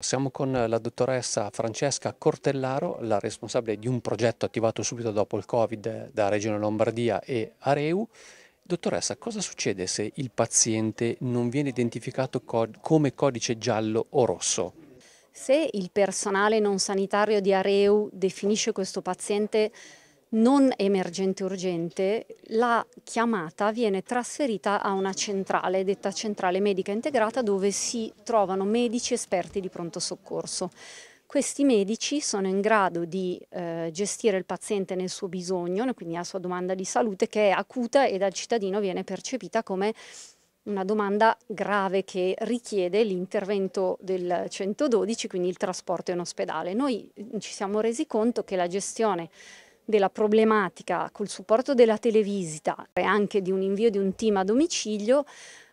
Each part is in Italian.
Siamo con la dottoressa Francesca Cortellaro, la responsabile di un progetto attivato subito dopo il Covid da Regione Lombardia e Areu. Dottoressa, cosa succede se il paziente non viene identificato co come codice giallo o rosso? Se il personale non sanitario di Areu definisce questo paziente non emergente urgente, la chiamata viene trasferita a una centrale, detta centrale medica integrata, dove si trovano medici esperti di pronto soccorso. Questi medici sono in grado di eh, gestire il paziente nel suo bisogno, quindi la sua domanda di salute che è acuta e dal cittadino viene percepita come una domanda grave che richiede l'intervento del 112, quindi il trasporto in ospedale. Noi mm, ci siamo resi conto che la gestione della problematica col supporto della televisita e anche di un invio di un team a domicilio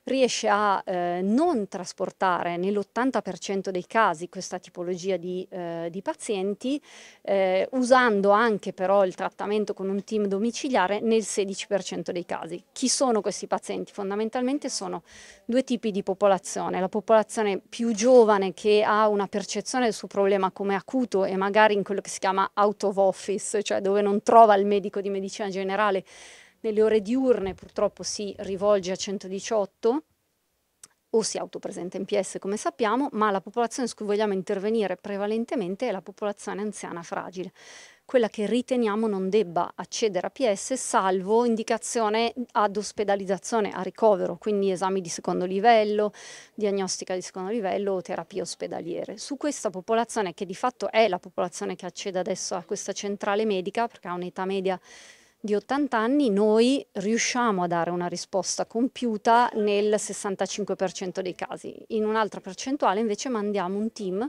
riesce a eh, non trasportare nell'80% dei casi questa tipologia di, eh, di pazienti, eh, usando anche però il trattamento con un team domiciliare nel 16% dei casi. Chi sono questi pazienti? Fondamentalmente sono due tipi di popolazione, la popolazione più giovane che ha una percezione del suo problema come acuto e magari in quello che si chiama out of office, cioè dove non trova il medico di medicina generale nelle ore diurne purtroppo si rivolge a 118 o si autopresenta in PS come sappiamo, ma la popolazione su cui vogliamo intervenire prevalentemente è la popolazione anziana fragile, quella che riteniamo non debba accedere a PS salvo indicazione ad ospedalizzazione, a ricovero, quindi esami di secondo livello, diagnostica di secondo livello o terapie ospedaliere. Su questa popolazione, che di fatto è la popolazione che accede adesso a questa centrale medica, perché ha un'età media di 80 anni noi riusciamo a dare una risposta compiuta nel 65% dei casi. In un'altra percentuale invece mandiamo un team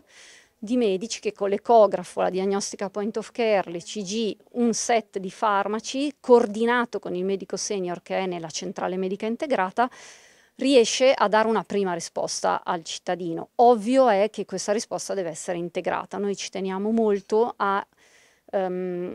di medici che con l'ecografo, la diagnostica point of care, le CG, un set di farmaci coordinato con il medico senior che è nella centrale medica integrata riesce a dare una prima risposta al cittadino. Ovvio è che questa risposta deve essere integrata. Noi ci teniamo molto a um,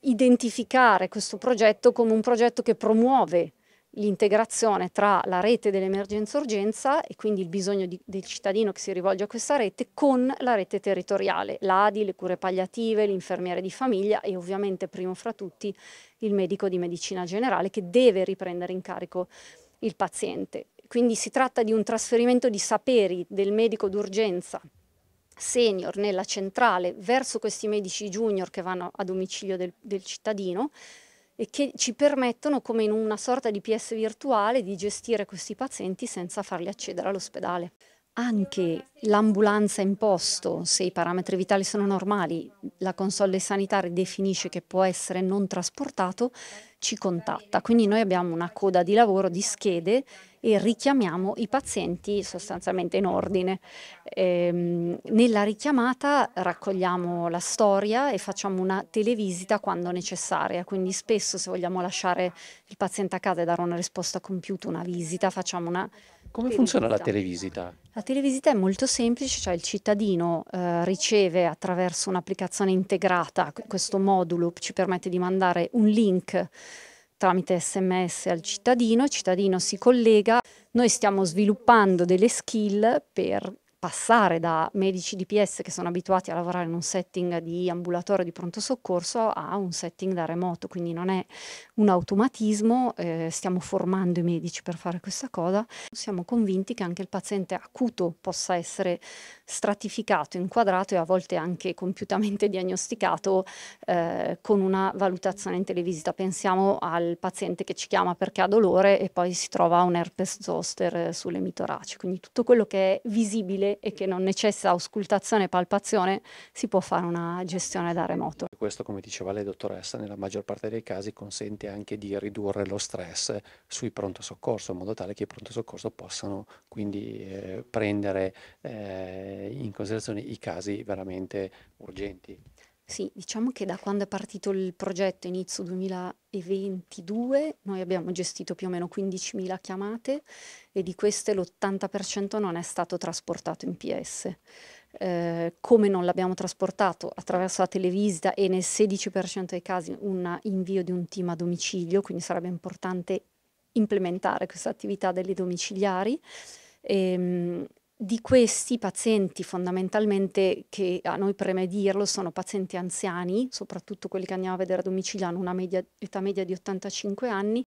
identificare questo progetto come un progetto che promuove l'integrazione tra la rete dell'emergenza-urgenza e quindi il bisogno di, del cittadino che si rivolge a questa rete con la rete territoriale, l'ADI, le cure palliative, l'infermiere di famiglia e ovviamente primo fra tutti il medico di medicina generale che deve riprendere in carico il paziente. Quindi si tratta di un trasferimento di saperi del medico d'urgenza senior nella centrale verso questi medici junior che vanno a domicilio del, del cittadino e che ci permettono, come in una sorta di PS virtuale, di gestire questi pazienti senza farli accedere all'ospedale anche l'ambulanza in posto, se i parametri vitali sono normali, la console sanitaria definisce che può essere non trasportato, ci contatta. Quindi noi abbiamo una coda di lavoro di schede e richiamiamo i pazienti sostanzialmente in ordine. Ehm, nella richiamata raccogliamo la storia e facciamo una televisita quando necessaria, quindi spesso se vogliamo lasciare il paziente a casa e dare una risposta compiuta, una visita, facciamo una come funziona la televisita? La televisita è molto semplice, cioè il cittadino eh, riceve attraverso un'applicazione integrata, questo modulo ci permette di mandare un link tramite sms al cittadino, il cittadino si collega, noi stiamo sviluppando delle skill per passare da medici DPS che sono abituati a lavorare in un setting di ambulatorio di pronto soccorso a un setting da remoto, quindi non è un automatismo, eh, stiamo formando i medici per fare questa cosa. Siamo convinti che anche il paziente acuto possa essere stratificato, inquadrato e a volte anche compiutamente diagnosticato eh, con una valutazione in televisita. Pensiamo al paziente che ci chiama perché ha dolore e poi si trova un herpes zoster eh, sulle mitoraci, quindi tutto quello che è visibile e che non necessita auscultazione e palpazione, si può fare una gestione da remoto. Questo, come diceva lei dottoressa, nella maggior parte dei casi consente anche di ridurre lo stress sui pronto soccorso, in modo tale che i pronto soccorso possano quindi eh, prendere eh, in considerazione i casi veramente urgenti. Sì, diciamo che da quando è partito il progetto inizio 2022 noi abbiamo gestito più o meno 15.000 chiamate e di queste l'80% non è stato trasportato in PS. Eh, come non l'abbiamo trasportato attraverso la televisita e nel 16% dei casi un invio di un team a domicilio, quindi sarebbe importante implementare questa attività delle domiciliari. E, ehm, di questi pazienti fondamentalmente che a noi preme dirlo sono pazienti anziani, soprattutto quelli che andiamo a vedere a domicilio hanno una media, età media di 85 anni